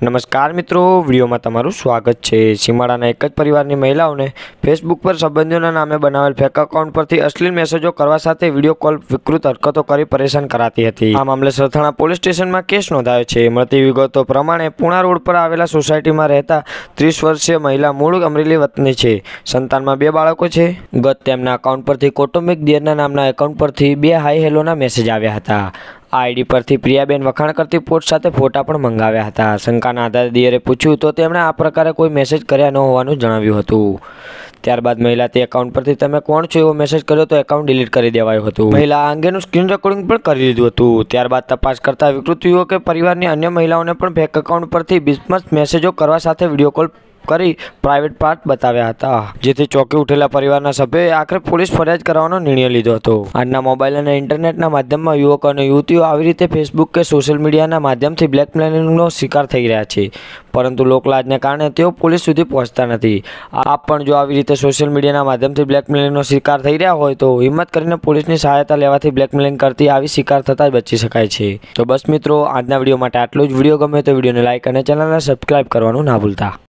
નમસ્કાર મિત્રો વિડીયોમાં તમારું સ્વાગત છે સીમાડાના એક જ પરિવારની મહિલાઓને ફેસબુક પર સંબંધીઓના નામે બનાવેલ ફેક એકાઉન્ટ પરથી અશ્લીલ મેસેજો કરવા સાથે વિડીયો કોલ વિકૃત હરકતો કરી પરેશાન કરાતી હતી આ મામલે સરથાણા પોલીસ સ્ટેશનમાં કેસ નોંધાયો છે મળતી વિગતો પ્રમાણે પૂણા રોડ પર આવેલા સોસાયટીમાં રહેતા ત્રીસ વર્ષીય મહિલા મૂળ અમરેલી વતની છે સંતાનમાં બે બાળકો છે ગત તેમના એકાઉન્ટ પરથી કૌટુંબિક દેરના નામના એકાઉન્ટ પરથી બે હાઈ હેલોના મેસેજ આવ્યા હતા આ આઈડી પરથી પ્રિયાબેન વખાણ કરતી પોસ્ટ સાથે ફોટા પણ મંગાવ્યા હતા શંકાના આધારે દિયરે પૂછ્યું તો તેમણે આ પ્રકારે કોઈ મેસેજ કર્યા ન હોવાનું જણાવ્યું હતું ત્યારબાદ મહિલા તે એકાઉન્ટ પરથી તમે કોણ છો એવો મેસેજ કર્યો તો એકાઉન્ટ ડિલીટ કરી દેવાયું હતું મહિલા અંગેનું સ્ક્રીન રેકોર્ડિંગ પણ કરી લીધું હતું ત્યારબાદ તપાસ કરતા વિકૃત યુવકે પરિવારની અન્ય મહિલાઓને પણ ફેક એકાઉન્ટ પરથી બિઝનેસ મેસેજો કરવા સાથે વિડીયો કોલ કરી પ્રાઇવેટ પાર્ટ બતાવ્યા હતા જેથી ચોકી ઉઠેલા પરિવારના સભ્યોએ આખરે પોલીસ ફરિયાદ કરવાનો નિર્ણય લીધો હતો આજના મોબાઈલ અને ઇન્ટરનેટના માધ્યમમાં યુવકો અને યુવતીઓ આવી રીતે ફેસબુક કે સોશિયલ મીડિયાના માધ્યમથી બ્લેકમેલિંગનો શિકાર થઈ રહ્યા છે પરંતુ લોકલાજને કારણે તેઓ પોલીસ સુધી પહોંચતા નથી આપ પણ જો આવી રીતે સોશિયલ મીડિયાના માધ્યમથી બ્લેકમેલિંગનો શિકાર થઈ રહ્યા હોય તો હિંમત કરીને પોલીસની સહાયતા લેવાથી બ્લેકમેલિંગ કરતી આવી શિકાર થતાં બચી શકાય છે તો બસ મિત્રો આજના વિડીયો માટે આટલું જ વિડીયો ગમે તો વિડીયોને લાઇક અને ચેનલને સબસ્ક્રાઇબ કરવાનું ના ભૂલતા